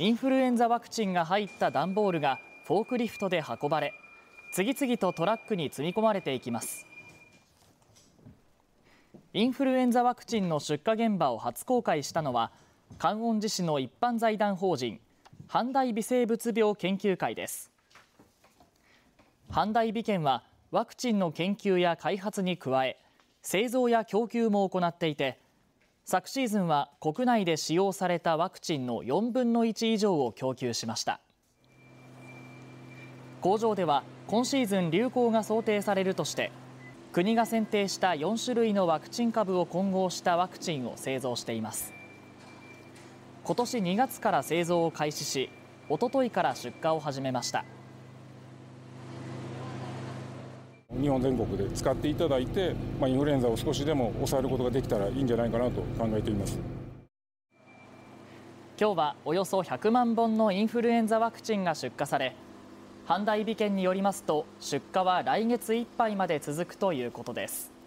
インフルエンザワクチンが入った段ボールがフォークリフトで運ばれ次々とトラックに積み込まれていきますインフルエンザワクチンの出荷現場を初公開したのは観音寺市の一般財団法人阪大微生物病研究会です阪大美研はワクチンの研究や開発に加え製造や供給も行っていて昨シーズンは国内で使用されたワクチンの4分の1以上を供給しました工場では今シーズン流行が想定されるとして国が選定した4種類のワクチン株を混合したワクチンを製造しています今年2月から製造を開始しおとといから出荷を始めました日本全国で使っていただいて、まあ、インフルエンザを少しでも抑えることができたらいいんじゃないかなと考えています今日はおよそ100万本のインフルエンザワクチンが出荷され阪大美研によりますと出荷は来月いっぱいまで続くということです。